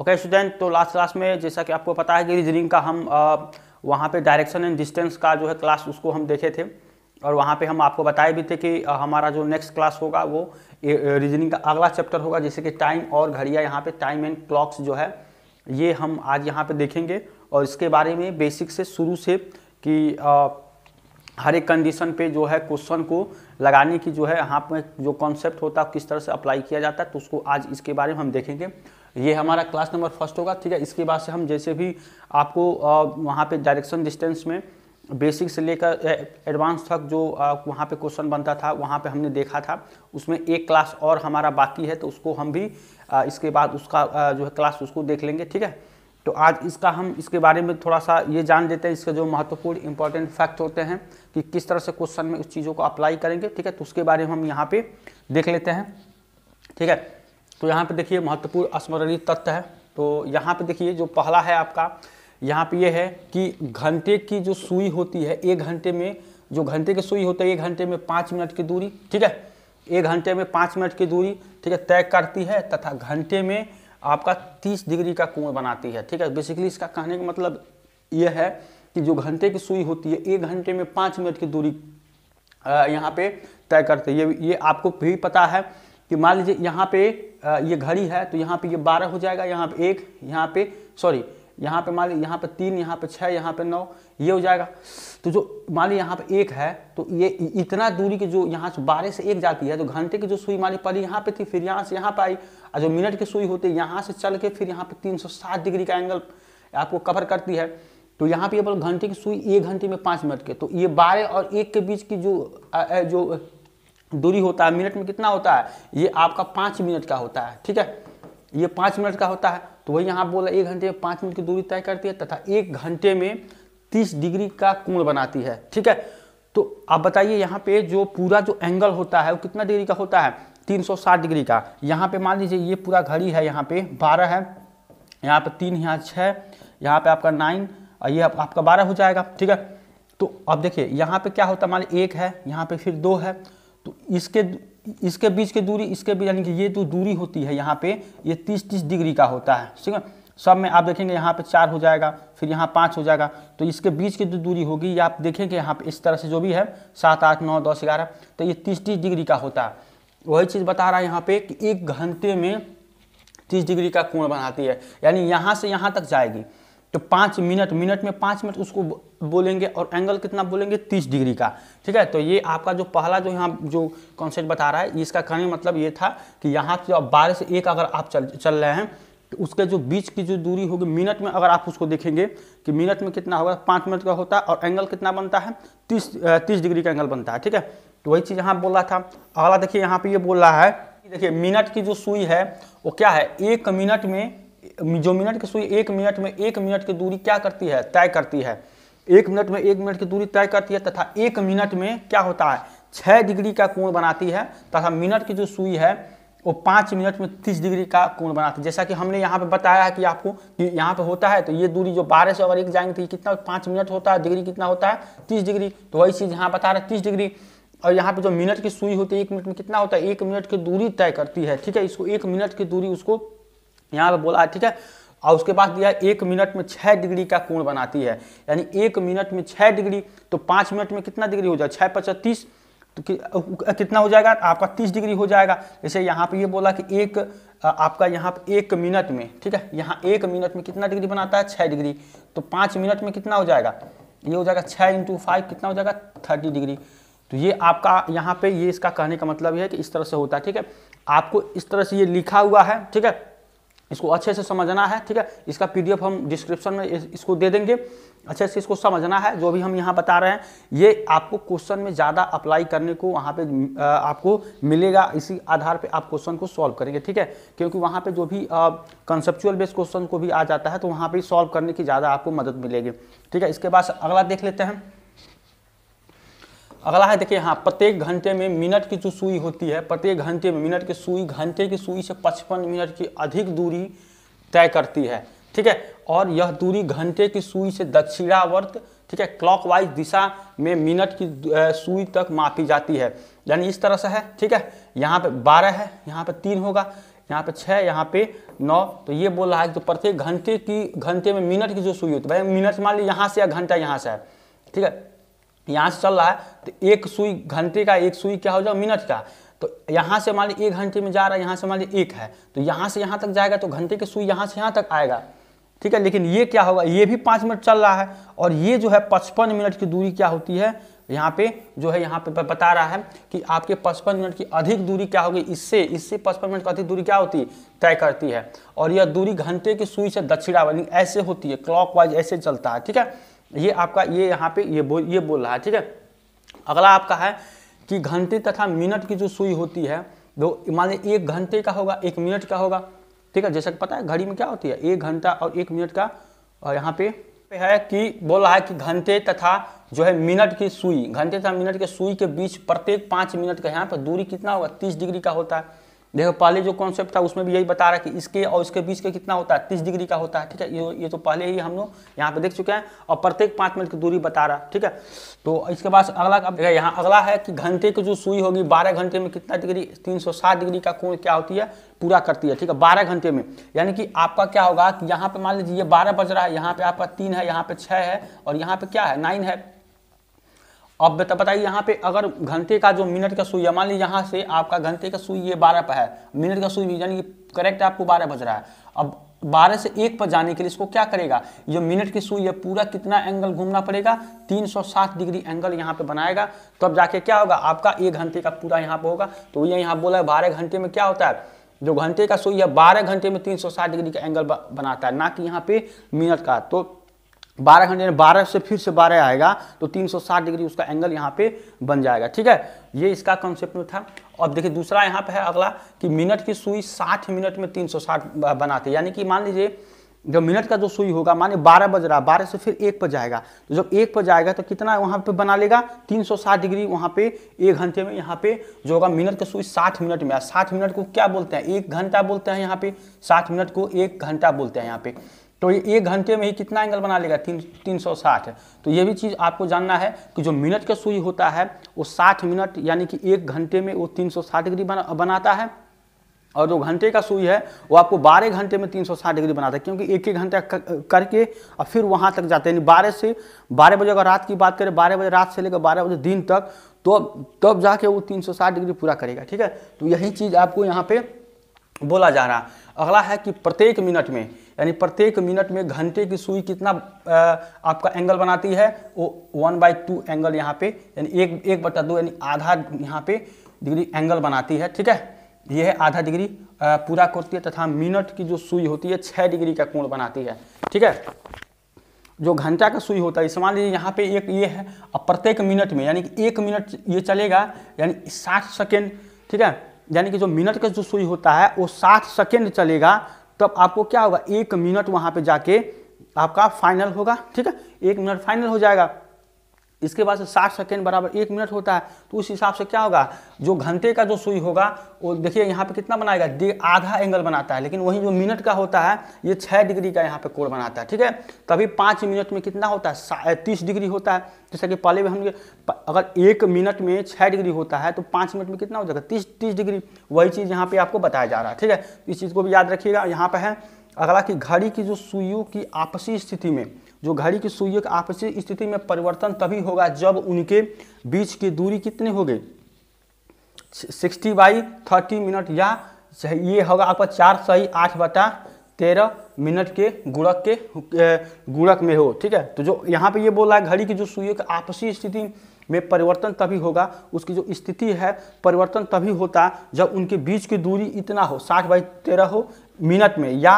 okay student तो last class में जैसा कि आपको पता है कि रीजनिंग का हम वहाँ पे डायरेक्शन एंड डिस्टेंस का जो है क्लास उसको हम देखे थे और वहाँ पे हम आपको बताए भी थे कि हमारा जो नेक्स्ट क्लास होगा वो रीजनिंग का अगला चैप्टर होगा जैसे कि टाइम और घड़िया यहाँ पे टाइम एंड क्लॉक्स जो है ये हम आज यहाँ पर देखेंगे और इसके बारे में बेसिक से शुरू से कि आ, हर एक कंडीशन पे जो है क्वेश्चन को लगाने की जो है यहाँ पर जो कॉन्सेप्ट होता है किस तरह से अप्लाई किया जाता है तो उसको आज इसके बारे में हम देखेंगे ये हमारा क्लास नंबर फर्स्ट होगा ठीक है इसके बाद से हम जैसे भी आपको वहाँ पे डायरेक्शन डिस्टेंस में बेसिक से लेकर एडवांस तक जो वहाँ पे क्वेश्चन बनता था वहाँ पे हमने देखा था उसमें एक क्लास और हमारा बाकी है तो उसको हम भी इसके बाद उसका जो है क्लास उसको देख लेंगे ठीक है तो आज इसका हम इसके बारे में थोड़ा सा ये जान लेते हैं इसके जो महत्वपूर्ण इंपॉर्टेंट फैक्ट होते हैं कि किस तरह से क्वेश्चन में उस चीज़ों को अप्लाई करेंगे ठीक है तो उसके बारे में हम यहाँ पे देख लेते हैं ठीक है तो यहाँ पे देखिए महत्वपूर्ण स्मरणीय तत्व है तो यहाँ पे देखिए जो पहला है आपका यहाँ पे ये यह है कि घंटे की जो सुई होती है एक घंटे में जो घंटे की सुई होती है एक घंटे में पाँच मिनट की दूरी ठीक है एक घंटे में पाँच मिनट की दूरी ठीक है तय करती है तथा घंटे में आपका तीस डिग्री का कोण बनाती है ठीक है बेसिकली इसका कहने का मतलब ये है कि जो घंटे की सुई होती है एक घंटे में पाँच मिनट की दूरी यहाँ पे तय करते ये ये आपको भी पता है कि मान लीजिए यहाँ पे ये घड़ी है तो यहाँ पे ये बारह हो जाएगा यहाँ पे एक यहाँ पे सॉरी यहाँ पे मान ली यहाँ पे तीन यहाँ पे छः यहाँ पे नौ ये हो जाएगा तो जो मान ली यहाँ पे एक है तो ये इतना दूरी की जो यहाँ से बारह से एक जाती है तो घंटे की जो सुई मान ली पहले यहाँ पे थी फिर यहाँ से यहाँ पे आई और जो मिनट की सुई होती है यहाँ से चल के फिर यहाँ पे सात डिग्री का एंगल आपको कवर करती है तो यहाँ पे बोल घंटे की सुई एक घंटे में पाँच मिनट के तो ये बारह और एक के बीच की जो जो दूरी होता है मिनट में कितना होता है ये आपका पाँच मिनट का होता है ठीक है ये पाँच मिनट का होता है तो वही यहाँ बोला एक घंटे में पाँच मिनट की दूरी तय करती है तथा एक घंटे में तीस डिग्री का कोण बनाती है ठीक है तो आप बताइए यहाँ पे जो पूरा जो एंगल होता है वो कितना डिग्री का होता है 360 डिग्री का यहाँ पे मान लीजिए ये पूरा घड़ी है यहाँ पे 12 है यहाँ पे तीन यहाँ छः यहाँ पे आपका नाइन और ये आप, आपका बारह हो जाएगा ठीक है तो अब देखिए यहाँ पे क्या होता है मान लीजिए एक है यहाँ पे फिर दो है तो इसके इसके बीच की दूरी इसके बीच यानी कि ये जो तो दूरी होती है यहाँ पे ये तीस तीस डिग्री का होता है ठीक है सब में आप देखेंगे यहाँ पे चार हो जाएगा फिर यहाँ पाँच हो जाएगा तो इसके बीच की जो दूरी होगी ये आप देखेंगे यहाँ पे इस तरह से जो भी है सात आठ नौ दस ग्यारह तो ये तीस तीस डिग्री का होता है वही चीज़ बता रहा है यहाँ पे कि एक घंटे में तीस डिग्री का कोण बनाती है यानी यहाँ से यहाँ तक जाएगी तो पाँच मिनट मिनट में पाँच मिनट उसको बोलेंगे और एंगल कितना बोलेंगे तीस डिग्री का ठीक है तो ये आपका जो पहला जो यहाँ जो कॉन्सेप्ट बता रहा है इसका कहने मतलब ये था कि यहाँ से अब बारह से एक अगर आप चल चल रहे हैं तो उसके जो बीच की जो दूरी होगी मिनट में अगर आप उसको देखेंगे कि मिनट में कितना होगा पाँच मिनट का होता है और एंगल कितना बनता है तीस तीस डिग्री का एंगल बनता है ठीक है तो वही चीज़ यहाँ बोल रहा था अगला देखिए यहाँ पर ये बोल रहा है देखिए मिनट की जो सुई है वो क्या है एक मिनट में जो मिनट की सुई एक मिनट में एक मिनट की दूरी क्या करती है तय करती है एक मिनट में एक मिनट की दूरी तय करती है तथा एक मिनट में क्या होता है छः डिग्री का कोण बनाती है तथा मिनट की जो सुई है वो पाँच मिनट में तीस डिग्री का कोण बनाती है जैसा कि हमने यहाँ पे बताया है कि आपको कि यहाँ पे होता है तो ये दूरी जो बारह से और एक जाएंगे तो ये कितना पाँच मिनट होता है डिग्री कितना होता है तीस डिग्री तो वही चीज़ यहाँ बता रहे हैं तीस डिग्री और यहाँ पे जो मिनट की सुई होती है एक मिनट में कितना होता है एक मिनट की दूरी तय करती है ठीक है इसको एक मिनट की दूरी उसको यहाँ पे बोला ठीक है और उसके बाद दिया एक मिनट में छः डिग्री का कोण बनाती है यानी एक मिनट में छः डिग्री तो पाँच मिनट में कितना डिग्री हो जाए छः पचास तीस तो कि, कितना हो जाएगा आपका तीस डिग्री हो जाएगा जैसे यहाँ पे ये बोला कि एक आपका यहाँ पे एक मिनट में ठीक है यहाँ एक मिनट में कितना डिग्री बनाता है छः डिग्री तो पाँच मिनट में कितना हो जाएगा ये हो जाएगा छः इंटू फाइव कितना हो जाएगा थर्टी डिग्री तो ये आपका यहाँ पे ये इसका कहने का मतलब है कि इस तरह से होता है ठीक है आपको इस तरह से ये लिखा हुआ है ठीक है इसको अच्छे से समझना है ठीक है इसका पीडीएफ हम डिस्क्रिप्शन में इसको दे देंगे अच्छे से इसको समझना है जो भी हम यहाँ बता रहे हैं ये आपको क्वेश्चन में ज़्यादा अप्लाई करने को वहाँ पे आपको मिलेगा इसी आधार पे आप क्वेश्चन को सॉल्व करेंगे ठीक है क्योंकि वहाँ पे जो भी कंसेप्चुअल बेस्ड क्वेश्चन को भी आ जाता है तो वहाँ पर सॉल्व करने की ज़्यादा आपको मदद मिलेगी ठीक है इसके बाद अगला देख लेते हैं अगला है देखिए हाँ प्रत्येक घंटे में मिनट की जो सुई होती है प्रत्येक घंटे में मिनट की सुई घंटे की सुई से 55 मिनट की अधिक दूरी तय करती है ठीक है और यह दूरी घंटे की सुई से दक्षिणावर्त ठीक है क्लॉकवाइज दिशा में मिनट की सुई तक मापी जाती है यानी इस तरह से है ठीक है यहाँ पे बारह है यहाँ पे तीन होगा यहाँ पे छः यहाँ पे नौ तो ये बोल रहा है कि तो प्रत्येक घंटे की घंटे में मिनट की जो सुई होती है भाई मिनट मान ली यहाँ से या घंटा यहाँ से है ठीक है यहाँ से चल रहा है तो एक सुई घंटे का एक सुई क्या हो जाए मिनट का तो यहाँ से मान लीजिए एक घंटे में जा रहा है यहाँ से मान लीजिए एक है तो यहाँ से यहाँ तक जाएगा तो घंटे की सुई यहाँ से यहाँ तक आएगा ठीक है लेकिन ये क्या होगा ये भी पाँच मिनट चल रहा है और ये जो है पचपन मिनट की दूरी क्या होती है यहाँ पे जो है यहाँ पे बता रहा है कि आपके पचपन मिनट की अधिक दूरी क्या होगी इससे इससे पचपन मिनट की अधिक दूरी क्या होती है तय करती है और यह दूरी घंटे की सुई से दक्षिणावर्णी ऐसे होती है क्लॉक ऐसे चलता है ठीक है ये आपका ये यहाँ पे ये बोल ये बोल रहा है ठीक है अगला आपका है कि घंटे तथा मिनट की जो सुई होती है वो मान लें एक घंटे का होगा एक मिनट का होगा ठीक है जैसा कि पता है घड़ी में क्या होती है एक घंटा और एक मिनट का और यहाँ पे है कि बोल रहा है कि घंटे तथा जो है मिनट की सुई घंटे तथा मिनट के सुई के बीच प्रत्येक पाँच मिनट का यहाँ पर दूरी कितना होगा तीस डिग्री का होता है देखो पहले जो कॉन्सेप्ट था उसमें भी यही बता रहा कि इसके और इसके बीच का कितना होता है तीस डिग्री का होता है ठीक है ये ये तो पहले ही हम लोग यहाँ पे देख चुके हैं और प्रत्येक पाँच मिनट की दूरी बता रहा ठीक है तो इसके बाद अगला अब यहाँ अगला है कि घंटे की जो सुई होगी बारह घंटे में कितना डिग्री तीन डिग्री का कोण क्या होती है पूरा करती है ठीक है बारह घंटे में यानी कि आपका क्या होगा कि यहाँ पर मान लीजिए बारह बज रहा है यहाँ पर आपका तीन है यहाँ पर छः है और यहाँ पे क्या है नाइन है अब बताइए यहाँ पे अगर घंटे का जो मिनट का सुई है मान लीजिए यहाँ से आपका घंटे का सुई ये बारह पर है मिनट का सुई यानी कि करेक्ट आपको बारह बज रहा है अब बारह से एक पर जाने के लिए इसको क्या करेगा ये मिनट की सुई है पूरा कितना एंगल घूमना पड़ेगा 360 डिग्री एंगल यहाँ पे बनाएगा तो अब जाके क्या होगा आपका एक घंटे का पूरा यहाँ पे होगा तो ये यहाँ बोला है बारह घंटे में क्या होता है जो घंटे का सुई है बारह घंटे में 360 डिग्री का एंगल बनाता है ना कि यहाँ पे मिनट का तो बारह घंटे यानी बारह से फिर से बारह आएगा तो 360 डिग्री उसका एंगल यहाँ पे बन जाएगा ठीक है ये इसका कॉन्सेप्ट में था अब देखिए दूसरा यहाँ पे है अगला कि मिनट की सुई 60 मिनट में 360 बनाते यानी कि मान लीजिए जब मिनट का जो सुई होगा माने 12 बज रहा है बारह से फिर एक पर जाएगा तो जब एक पर जाएगा तो कितना वहाँ पे बना लेगा 360 डिग्री वहाँ पे एक घंटे में यहाँ पे जो होगा मिनट का सुई 60 मिनट में 60 मिनट को क्या बोलते हैं एक घंटा बोलते हैं यहाँ पे 60 मिनट को एक घंटा बोलते हैं यहाँ पे तो ये एक घंटे में ही कितना एंगल बना लेगा तीन तीन सौ साठ तो ये भी चीज़ आपको जानना है कि जो मिनट का सुई होता है वो साठ मिनट यानी कि एक घंटे में वो तीन सौ साठ डिग्री बना, बनाता है और जो घंटे का सुई है वो आपको बारह घंटे में तीन सौ साठ डिग्री बनाता है क्योंकि एक एक घंटा करके और फिर वहाँ तक जाते हैं यानी बारह से बारह बजे अगर रात की बात करें बारह बजे रात से लेकर बारह बजे दिन तक तो तब जाके वो 360 डिग्री पूरा करेगा ठीक है तो यही चीज़ आपको यहाँ पर बोला जा रहा है अगला है कि प्रत्येक मिनट में यानी प्रत्येक मिनट में घंटे की सुई कितना आपका एंगल बनाती है वो वन बाई टू एंगल यहाँ पे यानी एक एक बटा दो यानी आधा यहाँ पे डिग्री एंगल बनाती है ठीक है यह है आधा डिग्री पूरा करती है तथा मिनट की जो सुई होती है छः डिग्री का कोण बनाती है ठीक है जो घंटा का सुई होता है मान लीजिए यहाँ पे एक ये है और प्रत्येक मिनट में यानी कि एक मिनट ये चलेगा यानी साठ सेकेंड ठीक है यानी कि जो मिनट का जो सुई होता है वो साठ सेकेंड चलेगा तो आपको क्या होगा एक मिनट वहां पे जाके आपका फाइनल होगा ठीक है एक मिनट फाइनल हो जाएगा इसके बाद से 60 सेकेंड बराबर एक मिनट होता है तो उस हिसाब से क्या होगा जो घंटे का जो सुई होगा वो देखिए यहाँ पे कितना बनाएगा डे आधा एंगल बनाता है लेकिन वहीं जो मिनट का होता है ये छः डिग्री का यहाँ पे कोर बनाता है ठीक है तभी पाँच मिनट में कितना होता है तीस डिग्री होता है जैसा कि पहले भी हम अगर एक मिनट में छः डिग्री होता है तो पाँच मिनट में कितना हो जाएगा तीस तीस डिग्री वही चीज़ यहाँ पर आपको बताया जा रहा है ठीक है इस चीज़ को भी याद रखिएगा यहाँ पर है अगला कि घड़ी की जो सुइयों की आपसी स्थिति में जो घड़ी की सूर्य के आपसी स्थिति में परिवर्तन तभी होगा जब उनके बीच की दूरी कितनी होगी सिक्सटी बाई थर्टी मिनट या ये होगा आपका चार सही आठ बटा तेरह मिनट के गुड़क के गुड़क में हो ठीक है तो जो यहाँ पे ये बोला है घड़ी की जो सूर्य की आपसी स्थिति में परिवर्तन तभी होगा उसकी जो स्थिति है परिवर्तन तभी होता जब उनके बीच की दूरी इतना हो साठ बाई तेरह हो मिनट में या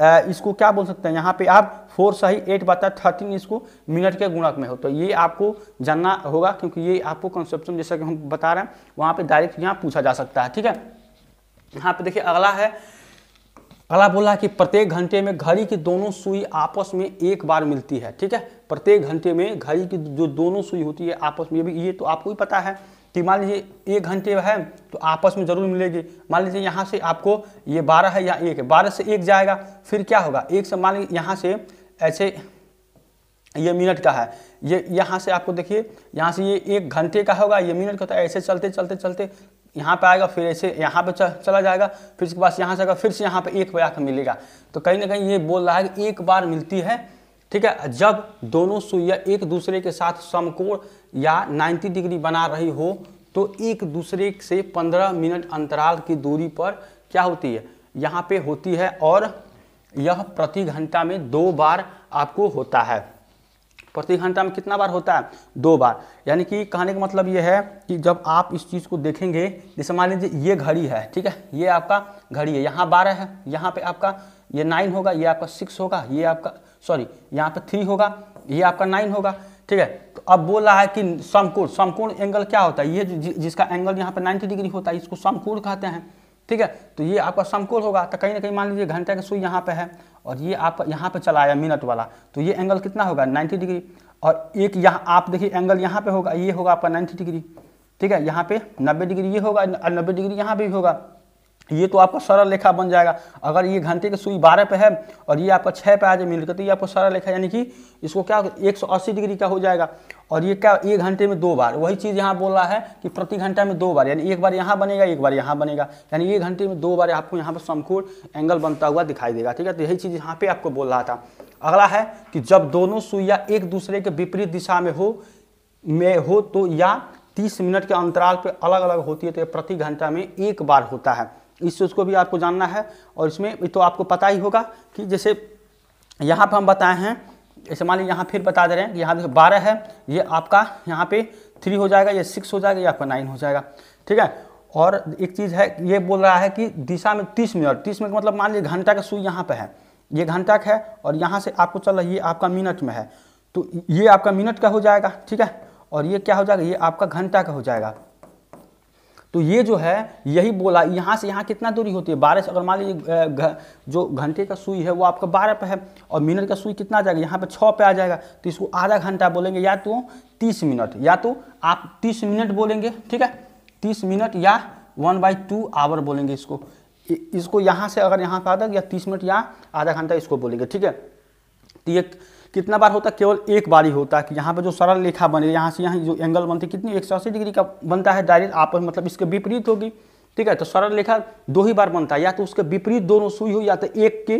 इसको क्या बोल सकते हैं यहाँ पे आप फोर सही एट बताए थर्टीन इसको मिनट के गुणक में हो तो ये आपको जानना होगा क्योंकि ये आपको कंसेप्शन जैसा कि हम बता रहे हैं वहाँ पे डायरेक्ट यहाँ पूछा जा सकता है ठीक है यहाँ पे देखिए अगला है अगला बोला कि प्रत्येक घंटे में घड़ी की दोनों सुई आपस में एक बार मिलती है ठीक है प्रत्येक घंटे में घड़ी की जो दोनों सुई होती है आपस में ये भी ये तो आपको ही पता है कि मान लीजिए एक घंटे है तो आपस में ज़रूर मिलेगी मान लीजिए यहाँ से आपको ये बारह है यहाँ एक है बारह से एक जाएगा फिर क्या होगा एक से मान लीजिए यहाँ से ऐसे ये मिनट का है ये यहाँ से आपको देखिए यहाँ से ये एक घंटे का होगा ये मिनट का होता तो है ऐसे चलते चलते चलते यहाँ पे आएगा फिर ऐसे यहाँ पे चला जाएगा फिर इसके बाद यहाँ से आएगा फिर से यहाँ पे एक बार आकर मिलेगा तो कहीं ना कहीं ये बोल रहा है कि एक बार मिलती है ठीक है जब दोनों सुइया एक दूसरे के साथ समकोण या 90 डिग्री बना रही हो तो एक दूसरे से 15 मिनट अंतराल की दूरी पर क्या होती है यहाँ पे होती है और यह प्रति घंटा में दो बार आपको होता है प्रति घंटा में कितना बार होता है दो बार यानी कि कहने का मतलब यह है कि जब आप इस चीज़ को देखेंगे जैसे मान लीजिए ये घड़ी है ठीक है ये आपका घड़ी है यहाँ बारह है यहाँ पे आपका ये नाइन होगा ये आपका सिक्स होगा ये आपका सॉरी यहाँ पे थ्री होगा ये आपका नाइन होगा ठीक है तो अब बोल रहा है कि समकोण समकोण एंगल क्या होता है ये जिसका एंगल यहाँ पे नाइन्टी डिग्री होता है इसको समकोण कहते हैं ठीक है तो ये आपका समकोण होगा तो कहीं ना कहीं मान लीजिए घंटे का सुई यहाँ पे है और ये आप यहाँ पे चला आया मिनट वाला तो ये एंगल कितना होगा नाइन्टी डिग्री और एक यहाँ आप देखिए एंगल यहाँ पे होगा ये होगा आपका नाइन्टी डिग्री ठीक है यहाँ पे नब्बे डिग्री ये होगा और नब्बे डिग्री यहाँ भी होगा ये तो आपका सरल लेखा बन जाएगा अगर ये घंटे की सुई बारह पे है और ये आपका छः पे आ जाए मिलकर तो ये आपको सरल लेखा यानी कि इसको क्या 180 डिग्री का हो जाएगा और ये क्या एक घंटे में दो बार वही चीज़ यहाँ बोल रहा है कि प्रति घंटा में दो बार यानी एक बार यहाँ बनेगा एक बार यहाँ बनेगा यानी एक घंटे में दो बार आपको यहाँ पर समकोण एंगल बनता हुआ दिखाई देगा ठीक है तो यही चीज़ यहाँ पर आपको बोल रहा था अगला है कि जब दोनों सुइया एक दूसरे के विपरीत दिशा में हो में हो तो या तीस मिनट के अंतराल पर अलग अलग होती है तो प्रति घंटा में एक बार होता है इस चीज़ को भी आपको जानना है और इसमें तो आपको पता ही होगा कि जैसे यहाँ पर हम बताए हैं जैसे मान लीजिए यहाँ फिर बता दे रहे हैं कि यहाँ देखिए बारह है ये आपका यहाँ पे थ्री हो जाएगा ये सिक्स हो जाएगा या आपका नाइन हो जाएगा ठीक है और एक चीज़ है ये बोल रहा है कि दिशा में तीस मिनट तीस मिनट मतलब मान लीजिए घंटा का सुई यहाँ पर है ये घंटा का है और यहाँ से आपको चल रहा है ये आपका मिनट में है तो ये आपका मिनट का हो जाएगा ठीक है और ये क्या हो जाएगा ये आपका घंटा का हो जाएगा तो ये जो है यही बोला यहाँ से यहाँ कितना दूरी होती है बारह से अगर मान लीजिए जो घंटे का सुई है वो आपका बारह पे है और मिनट का सुई कितना आ जाएगा यहाँ पे छः पे आ जाएगा तो इसको आधा घंटा बोलेंगे या तो तीस मिनट या तो आप तीस मिनट बोलेंगे ठीक है तीस मिनट या वन बाई टू आवर बोलेंगे इसको इसको यहाँ से अगर यहाँ पे जाएगा या तीस मिनट या आधा घंटा इसको बोलेंगे ठीक है तो ये कितना बार होता केवल एक बार ही होता है कि यहाँ पर जो सरल रेखा बने यहाँ से यहाँ जो एंगल बनती है कितनी एक डिग्री का बनता है डायरेक्ट आपस मतलब इसके विपरीत होगी ठीक है तो सरल रेखा दो ही बार बनता है या तो उसके विपरीत दोनों सुई हो या तो एक के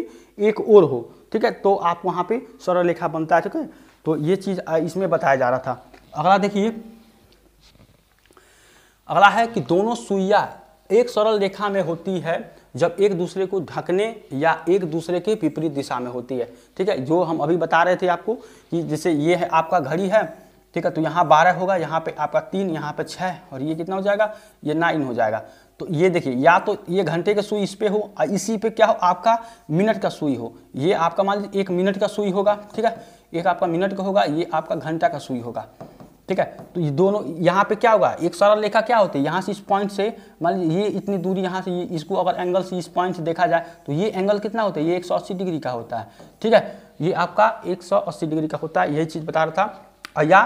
एक और हो ठीक है तो आप वहाँ पर सरल रेखा बनता है ठीक है तो ये चीज़ इसमें बताया जा रहा था अगला देखिए अगला है कि दोनों सुइया एक सरल रेखा में होती है जब एक दूसरे को ढकने या एक दूसरे के विपरीत दिशा में होती है ठीक है जो हम अभी बता रहे थे आपको कि जैसे ये है आपका घड़ी है ठीक है तो यहाँ बारह होगा यहाँ पे आपका तीन यहाँ पे छः और ये कितना हो जाएगा ये नाइन हो जाएगा तो ये देखिए या तो ये घंटे का सुई इस पर हो और इसी पे क्या हो आपका मिनट का सुई हो ये आपका मान लीजिए एक मिनट का सुई होगा ठीक है एक आपका मिनट का होगा ये आपका घंटा का सुई होगा ठीक है तो ये दोनों यहाँ पे क्या होगा एक सरल रेखा क्या होती है यहाँ से इस पॉइंट से मान लीजिए ये इतनी दूरी यहाँ से ये इसको अगर एंगल से इस पॉइंट से देखा जाए तो ये एंगल कितना होता है ये एक डिग्री का होता है ठीक है ये आपका एक डिग्री का होता है यही चीज़ बता रहा था या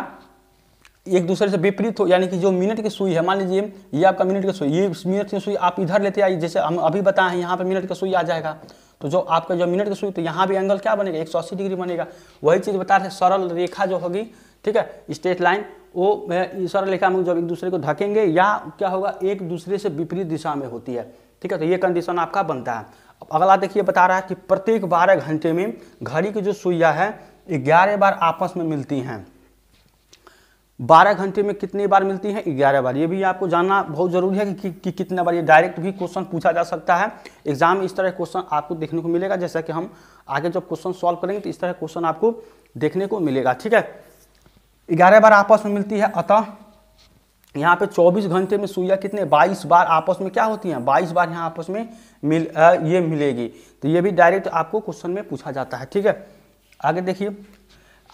एक दूसरे से विपरीत हो यानी कि जो मिनट की सुई है मान लीजिए ये आपका मिनट की सुई ये मिनट की सुई आप इधर लेते आइए जैसे हम अभी बताए हैं यहाँ पर मिनट की सुई आ जाएगा तो जो आपका जो मिनट की सुई तो यहाँ भी एंगल क्या बनेगा एक डिग्री बनेगा वही चीज़ बता रहे सरल रेखा जो होगी ठीक है स्ट्रेट लाइन वो सारा रेखा हम जब एक दूसरे को धकेंगे या क्या होगा एक दूसरे से विपरीत दिशा में होती है ठीक है तो ये कंडीशन आपका बनता है अब अगला देखिए बता रहा है कि प्रत्येक बारह घंटे में घड़ी की जो सुइया है ग्यारह बार आपस में मिलती हैं बारह घंटे में कितनी बार मिलती हैं ग्यारह बार ये भी आपको जानना बहुत जरूरी है कि, कि, कि कितने बार ये डायरेक्ट भी क्वेश्चन पूछा जा सकता है एग्जाम में इस तरह क्वेश्चन आपको देखने को मिलेगा जैसा कि हम आगे जब क्वेश्चन सॉल्व करेंगे तो इस तरह क्वेश्चन आपको देखने को मिलेगा ठीक है ग्यारह बार आपस में मिलती है अतः यहाँ पे 24 घंटे में सुइया कितने 22 बार आपस में क्या होती हैं 22 बार यहाँ आपस में मिल आ, ये मिलेगी तो ये भी डायरेक्ट आपको क्वेश्चन में पूछा जाता है ठीक है आगे देखिए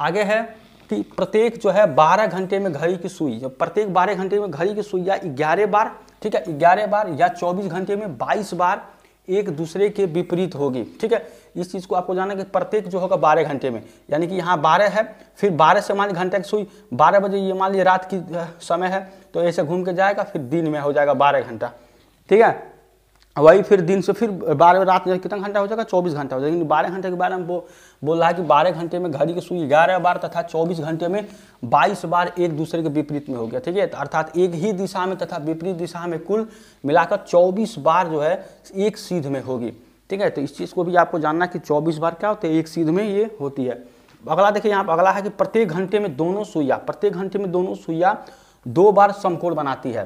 आगे है कि प्रत्येक जो है 12 घंटे में घड़ी की सुई जब प्रत्येक 12 घंटे में घड़ी की सुइया ग्यारह बार ठीक है ग्यारह बार या 24 घंटे में 22 बार एक दूसरे के विपरीत होगी ठीक है इस चीज़ को आपको जाना कि प्रत्येक जो होगा बारह घंटे में यानी कि यहाँ बारह है फिर बारह से मान लीजिए घंटे की सुई बारह बजे ये मान लीजिए रात की समय है तो ऐसे घूम के जाएगा फिर दिन में हो जाएगा बारह घंटा ठीक है वही फिर दिन से फिर बारह रात कितना घंटा हो जाएगा चौबीस घंटा हो जाएगा लेकिन बारह घंटे के बारे में वो बोल रहा है कि 12 घंटे में घड़ी की सुई ग्यारह बार तथा 24 घंटे में 22 बार एक दूसरे के विपरीत में हो गया ठीक है तो अर्थात एक ही दिशा में तथा विपरीत दिशा में कुल मिलाकर 24 बार जो है एक सीध में होगी ठीक है तो इस चीज़ को भी आपको जानना कि चौबीस बार क्या होते है एक सीध में ये होती है अगला देखिए यहाँ अगला है कि प्रत्येक घंटे में दोनों सुइया प्रत्येक घंटे में दोनों सुइया दो बार समकोण बनाती है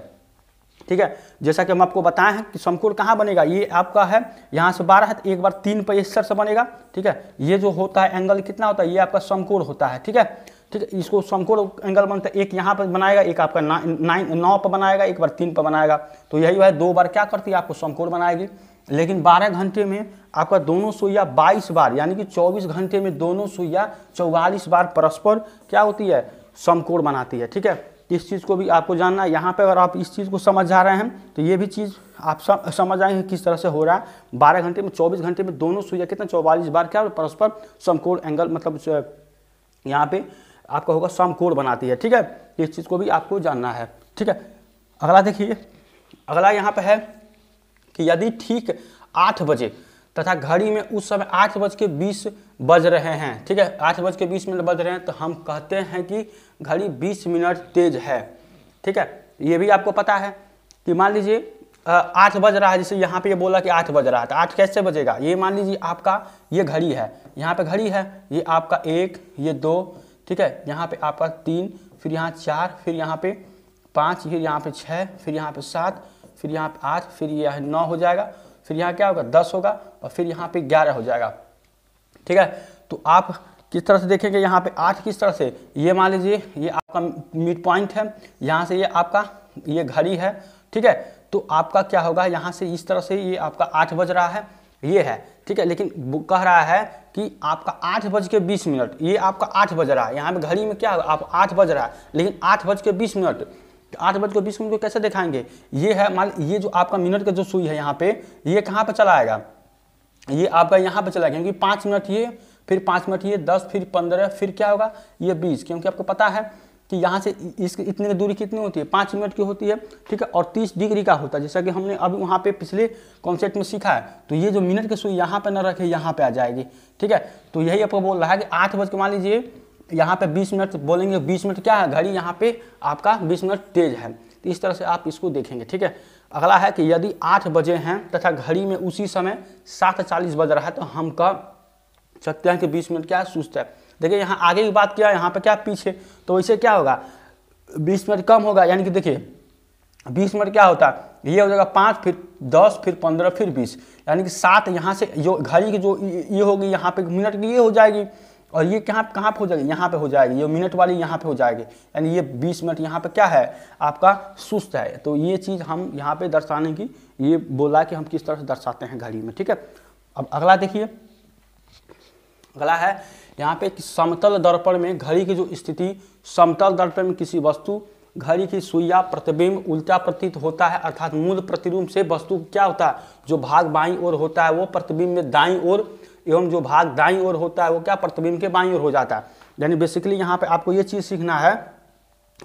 ठीक है जैसा कि हम आपको बताए हैं कि समकोण कहाँ बनेगा ये आपका है यहाँ से बारह है तो एक बार तीन पे इस से बनेगा ठीक है ये जो होता है एंगल कितना होता है ये आपका समकोण होता है ठीक है ठीक है इसको समकोण एंगल बनता है एक यहाँ पर बनाएगा एक आपका नाइन नौ पर बनाएगा एक बार तीन पर बनाएगा तो यही है दो बार क्या करती है आपको समकोण बनाएगी लेकिन 12 घंटे में आपका दोनों सुइया 22 बार यानी कि 24 घंटे में दोनों सुइया 44 बार परस्पर क्या होती है समकोण बनाती है ठीक है तो इस चीज़ को भी आपको जानना है यहाँ पर अगर आप इस चीज़ को समझ जा रहे हैं तो ये भी चीज़ आप समझ आएंगे किस तरह से हो रहा है बारह घंटे में चौबीस घंटे में दोनों सूर्य कितना चौवालीस बार क्या परस्पर समकोण एंगल मतलब यहाँ पे आपका होगा समकोण बनाती है ठीक है इस चीज़ को भी आपको जानना है ठीक है अगला देखिए अगला यहाँ पर है कि यदि ठीक आठ बजे तथा घड़ी में उस समय आठ बज के बीस बज रहे हैं ठीक है आठ बज के बीस मिनट बज रहे हैं तो हम कहते हैं कि घड़ी बीस मिनट तेज है ठीक है ये भी आपको पता है कि मान लीजिए आठ बज रहा है जैसे यहाँ पे ये बोला कि आठ बज रहा है तो आठ कैसे बजेगा ये मान लीजिए आपका ये घड़ी है यहाँ पे घड़ी है ये आपका एक ये दो ठीक है यहाँ पे आपका तीन फिर यहाँ चार फिर यहाँ पे पाँच फिर यहाँ पे छः फिर यहाँ पे सात फिर यहाँ पे आठ फिर यह नौ हो जाएगा फिर यहाँ क्या होगा दस होगा और फिर यहाँ पे ग्यारह हो जाएगा ठीक है तो आप किस तरह से देखेंगे यहाँ पे आठ किस तरह से ये मान लीजिए ये आपका मिड पॉइंट है यहाँ से ये आपका ये घड़ी है ठीक है तो आपका क्या होगा यहाँ से इस तरह से ये आपका आठ बज रहा है ये है ठीक है लेकिन कह रहा है कि आपका आठ बज के बीस मिनट ये आपका आठ बज रहा है यहाँ पे घड़ी में क्या होगा आप आठ बज रहा है लेकिन आठ बज के बीस मिनट आठ बज के बीस मिनट को कैसे दिखाएंगे ये है मान ये जो आपका मिनट का जो सुई है यहाँ पे ये कहाँ पे चला आएगा ये आपका यहाँ पे चला क्योंकि पाँच मिनट ये फिर पाँच मिनट ये दस फिर पंद्रह फिर क्या होगा ये बीस क्योंकि आपको पता है कि यहाँ से इस इतने की दूरी कितनी होती है पाँच मिनट की होती है ठीक है और तीस डिग्री का होता है जैसा कि हमने अभी वहाँ पे पिछले कॉन्सेप्ट में सीखा है तो ये जो मिनट की सुई यहाँ पे न रखे यहाँ पे आ जाएगी ठीक है तो यही आपको बोल रहा है कि आठ बज के मान लीजिए यहाँ पे 20 मिनट बोलेंगे 20 मिनट क्या है घड़ी यहाँ पे आपका 20 मिनट तेज है तो इस तरह से आप इसको देखेंगे ठीक है अगला है कि यदि आठ बजे हैं तथा घड़ी में उसी समय सात चालीस बज रहा है तो हम कह सकते हैं कि बीस मिनट क्या है सुस्त है देखिए यहाँ आगे की बात किया है यहाँ पर क्या पीछे तो वैसे क्या होगा बीस मिनट कम होगा यानी कि देखिए बीस मिनट क्या होता है ये हो जाएगा पाँच फिर दस फिर पंद्रह फिर बीस यानी कि सात यहाँ से जो घड़ी की जो ये होगी यहाँ पे मिनट की ये हो जाएगी और ये कहाँ कहाँ पर हो जाएगी यहाँ पे हो जाएगी ये मिनट वाली यहाँ पे हो जाएगी यानी ये 20 मिनट यहाँ पे क्या है आपका सुस्त है तो ये चीज़ हम यहाँ पे दर्शाने की ये बोला कि हम किस तरह से दर्शाते हैं घड़ी में ठीक है अब अगला देखिए अगला है यहाँ पे समतल दर्पण में घड़ी की जो स्थिति समतल दर्पण में किसी वस्तु घड़ी की सुइया प्रतिबिंब उल्टा प्रतीत होता है अर्थात मूल प्रतिरूप से वस्तु क्या होता है जो भाग बाई और होता है वो प्रतिबिंब में दाई और एवं जो भाग दाई ओर होता है वो क्या प्रतिबिंब के बाई ओर हो जाता है यानी बेसिकली यहाँ पे आपको ये चीज़ सीखना है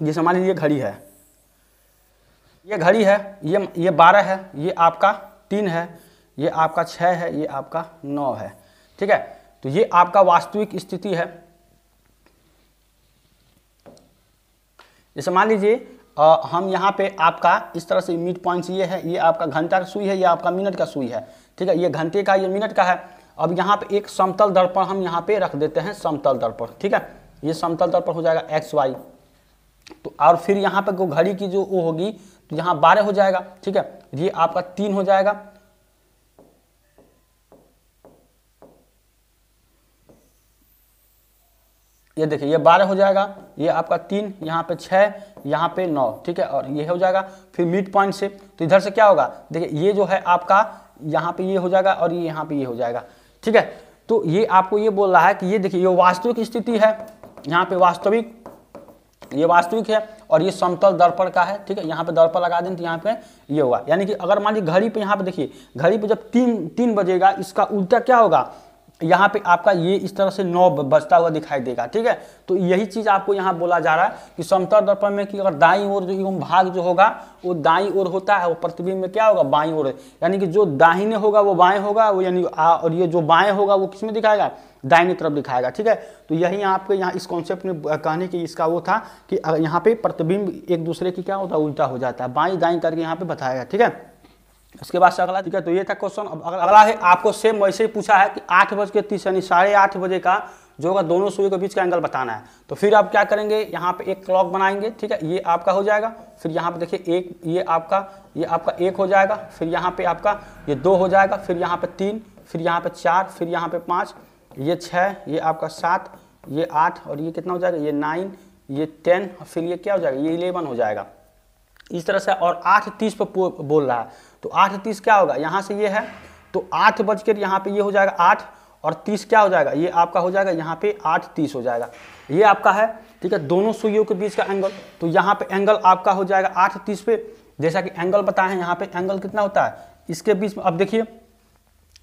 जैसे मान लीजिए घड़ी है ये घड़ी है ये ये बारह है ये आपका तीन है ये आपका छः है ये आपका नौ है ठीक है तो ये आपका वास्तविक स्थिति है जैसे मान लीजिए हम यहाँ पे आपका इस तरह से मिड पॉइंट्स ये है ये आपका घंटा का सुई है ये आपका मिनट का सुई है ठीक है ये घंटे का ये मिनट का है अब यहाँ पे एक समतल दर्पण हम यहाँ पे रख देते हैं समतल दर्पण ठीक है ये समतल दर्पण हो जाएगा एक्स वाई तो और फिर यहाँ पे घड़ी की जो वो होगी तो यहाँ बारह हो जाएगा ठीक है ये आपका तीन हो जाएगा ये देखिए ये बारह हो जाएगा ये आपका तीन यहाँ पे छः यहाँ पे नौ ठीक है और ये हो जाएगा फिर मिड पॉइंट से तो इधर से क्या होगा देखिए ये जो है आपका यहाँ पे ये हो जाएगा और ये यहाँ पे ये हो जाएगा ठीक है तो ये आपको ये बोल रहा है कि ये देखिए ये वास्तविक स्थिति है यहाँ पे वास्तविक ये वास्तविक है और ये समतल दर्पण का है ठीक है यहाँ पे दर्पण लगा दें तो यहाँ पे ये हुआ यानी कि अगर मान लीजिए घड़ी पे यहाँ पे देखिए घड़ी पे जब तीन तीन बजेगा इसका उल्टा क्या होगा यहाँ पे आपका ये इस तरह से नौ बचता हुआ दिखाई देगा ठीक है तो यही चीज आपको यहाँ बोला जा रहा है कि समतल दर्पण में कि अगर दाई ओर जो एवं भाग जो होगा वो दाई ओर होता है वो प्रतिबिंब में क्या होगा बाई ओर यानी कि जो दाहिने होगा वो बाएं होगा वो यानी और ये जो बाएं होगा वो किसमें दिखाएगा दाहिनी तरफ दिखाएगा ठीक है तो यही आपके यहाँ इस कॉन्सेप्ट में कहने की इसका वो था कि यहाँ पे प्रतिबिंब एक दूसरे की क्या होता है उल्टा हो जाता है बाई दाई करके यहाँ पे बताया ठीक है उसके बाद से अगला ठीक है तो ये था क्वेश्चन अब अगला है आपको सेम वैसे ही पूछा है कि आठ बज के तीस यानी साढ़े आठ बजे का जो होगा दोनों सूर्य के बीच का एंगल बताना है तो फिर आप क्या करेंगे यहाँ पे एक क्लॉक बनाएंगे ठीक है ये आपका हो जाएगा फिर यहाँ पे देखिए एक ये आपका ये आपका एक हो जाएगा फिर यहाँ पे आपका ये दो हो जाएगा फिर यहाँ पे तीन फिर यहाँ पे चार फिर यहाँ पे पाँच ये छः ये आपका सात ये आठ और ये कितना हो जाएगा ये नाइन ये टेन फिर ये क्या हो जाएगा ये इलेवन हो जाएगा इस तरह से और आठ तीस पर बोल रहा है तो आठ तीस क्या होगा यहाँ से ये है तो आठ बज कर यहाँ पर ये हो जाएगा आठ और तीस क्या हो जाएगा ये आपका हो जाएगा यहाँ पे आठ तीस हो जाएगा ये आपका है ठीक है दोनों सुइयों के बीच का एंगल तो यहाँ पे एंगल आपका हो जाएगा आठ तीस पे जैसा कि एंगल बताए हैं यहाँ पे एंगल कितना होता है इसके बीच में अब देखिए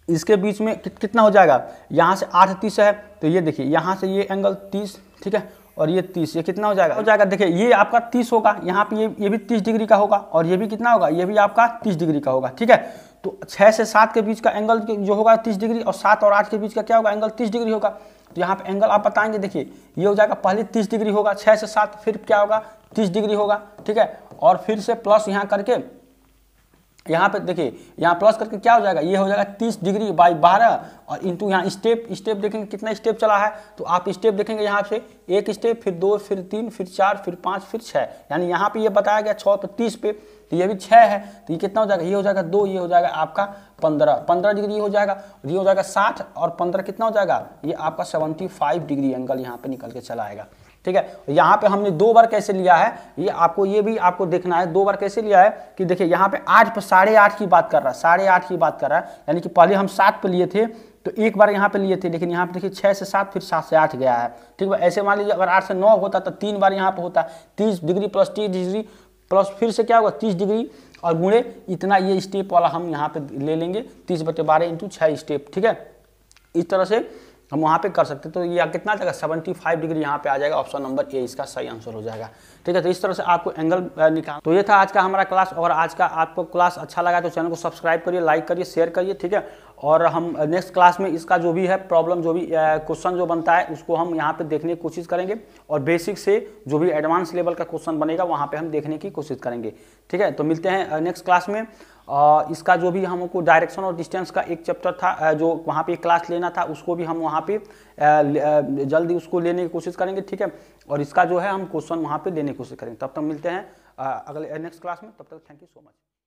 इसके बीच में कितना हो जाएगा यहाँ से आठ तीस है तो ये देखिए यहाँ से ये एंगल तीस ठीक है और ये तीस ये कितना हो जाएगा हो जाएगा देखिए ये आपका तीस होगा यहाँ पे ये ये भी तीस डिग्री का होगा और ये भी कितना होगा ये भी आपका तीस डिग्री का होगा ठीक है तो छः से सात के बीच का एंगल जो होगा तीस डिग्री और सात और आठ के बीच का क्या होगा एंगल तीस डिग्री होगा तो यहाँ पे एंगल आप बताएंगे देखिए ये हो जाएगा पहले तीस डिग्री होगा छः से सात फिर क्या होगा तीस डिग्री होगा ठीक है और फिर से प्लस यहाँ करके यहाँ पे देखिए यहाँ प्लस करके क्या हो जाएगा ये हो जाएगा तीस डिग्री बाई बारह और इंटू यहाँ स्टेप स्टेप देखेंगे कितना स्टेप चला है तो आप स्टेप देखेंगे यहाँ से एक स्टेप फिर दो फिर तीन फिर चार फिर पाँच फिर छः यानी यहाँ पे ये बताया गया छः पे तो तीस पे तो ये भी छः है तो ये कितना हो जाएगा ये हो जाएगा दो ये हो जाएगा आपका पंद्रह पंद्रह डिग्री ये हो जाएगा ये हो जाएगा साठ और पंद्रह कितना हो जाएगा ये आपका सेवेंटी फाइव डिग्री एंगल यहाँ पे निकल के चलाएगा ठीक है यहाँ पे हमने दो बार कैसे लिया है ये आपको ये भी आपको देखना है दो बार कैसे लिया है कि देखिए यहाँ पे आठ पर साढ़े आठ की बात कर रहा है साढ़े आठ की बात कर रहा है यानी कि पहले हम सात पे लिए थे तो एक बार यहाँ पे लिए थे लेकिन यहाँ पे देखिए छः से सात फिर सात से आठ गया है ठीक है ऐसे मान लीजिए अगर आठ से नौ होता तो तीन बार यहाँ पर होता तीस डिग्री प्लस तीस डिग्री प्लस फिर से क्या होगा तीस डिग्री और गुणे इतना ये स्टेप वाला हम यहाँ पे ले लेंगे तीस बटे बारह इंटू छः स्टेप ठीक है इस तरह से हम वहाँ पे कर सकते हैं तो ये कितना जाएगा 75 डिग्री यहाँ पे आ जाएगा ऑप्शन नंबर ए इसका सही आंसर हो जाएगा ठीक है तो इस तरह से आपको एंगल निकाल तो ये था आज का हमारा क्लास और आज का आपको क्लास अच्छा लगा तो चैनल को सब्सक्राइब करिए लाइक करिए शेयर करिए ठीक है और हम नेक्स्ट क्लास में इसका जो भी है प्रॉब्लम जो भी क्वेश्चन जो बनता है उसको हम यहाँ पे देखने की कोशिश करेंगे और बेसिक से जो भी एडवांस लेवल का क्वेश्चन बनेगा वहाँ पर हम देखने की कोशिश करेंगे ठीक है तो मिलते हैं नेक्स्ट क्लास में इसका जो भी हमको डायरेक्शन और डिस्टेंस का एक चैप्टर था जो वहाँ पे क्लास लेना था उसको भी हम वहाँ पे जल्दी उसको लेने की कोशिश करेंगे ठीक है और इसका जो है हम क्वेश्चन वहाँ पे लेने की कोशिश करेंगे तब तक मिलते हैं अगले नेक्स्ट क्लास में तब तक थैंक यू सो मच